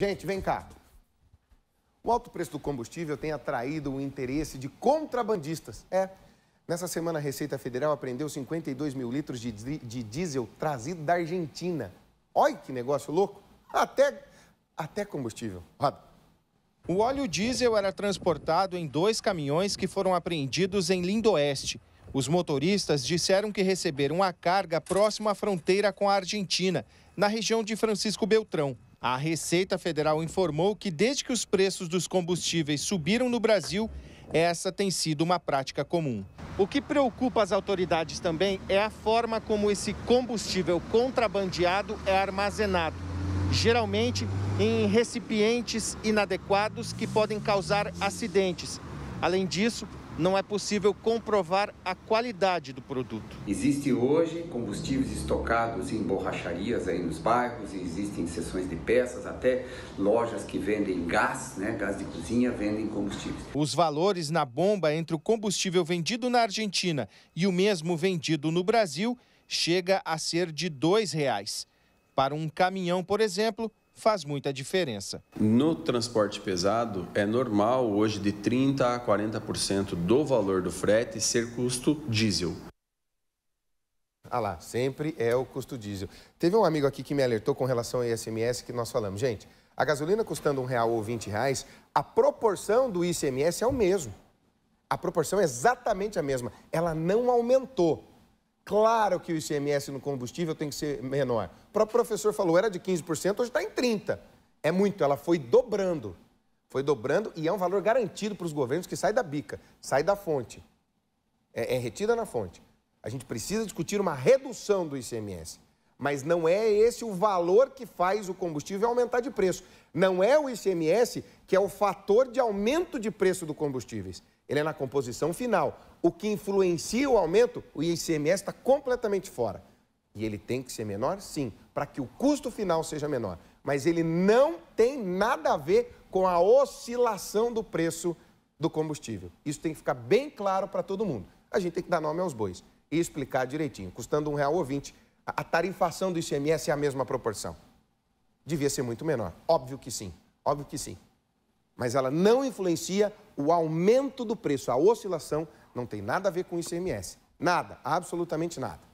Gente, vem cá. O alto preço do combustível tem atraído o interesse de contrabandistas. É. Nessa semana, a Receita Federal apreendeu 52 mil litros de, de diesel trazido da Argentina. Olha que negócio louco! Até, até combustível. Roda. O óleo diesel era transportado em dois caminhões que foram apreendidos em Lindoeste. Os motoristas disseram que receberam a carga próxima à fronteira com a Argentina, na região de Francisco Beltrão. A Receita Federal informou que desde que os preços dos combustíveis subiram no Brasil, essa tem sido uma prática comum. O que preocupa as autoridades também é a forma como esse combustível contrabandeado é armazenado. Geralmente em recipientes inadequados que podem causar acidentes. Além disso, não é possível comprovar a qualidade do produto. Existe hoje combustíveis estocados em borracharias aí nos bairros, existem seções de peças, até lojas que vendem gás, né, gás de cozinha, vendem combustíveis. Os valores na bomba entre o combustível vendido na Argentina e o mesmo vendido no Brasil chega a ser de R$ reais. Para um caminhão, por exemplo, faz muita diferença. No transporte pesado, é normal hoje de 30% a 40% do valor do frete ser custo diesel. Ah lá, sempre é o custo diesel. Teve um amigo aqui que me alertou com relação ao ICMS que nós falamos. Gente, a gasolina custando um real ou 20 reais, a proporção do ICMS é o mesmo. A proporção é exatamente a mesma. Ela não aumentou. Claro que o ICMS no combustível tem que ser menor. O próprio professor falou, era de 15%, hoje está em 30%. É muito, ela foi dobrando. Foi dobrando e é um valor garantido para os governos que sai da bica, sai da fonte. É, é retida na fonte. A gente precisa discutir uma redução do ICMS. Mas não é esse o valor que faz o combustível aumentar de preço. Não é o ICMS que é o fator de aumento de preço do combustíveis ele é na composição final. O que influencia o aumento, o ICMS está completamente fora. E ele tem que ser menor, sim, para que o custo final seja menor. Mas ele não tem nada a ver com a oscilação do preço do combustível. Isso tem que ficar bem claro para todo mundo. A gente tem que dar nome aos bois e explicar direitinho. Custando R$ 1,20, a tarifação do ICMS é a mesma proporção. Devia ser muito menor. Óbvio que sim. Óbvio que sim mas ela não influencia o aumento do preço. A oscilação não tem nada a ver com o ICMS. Nada, absolutamente nada.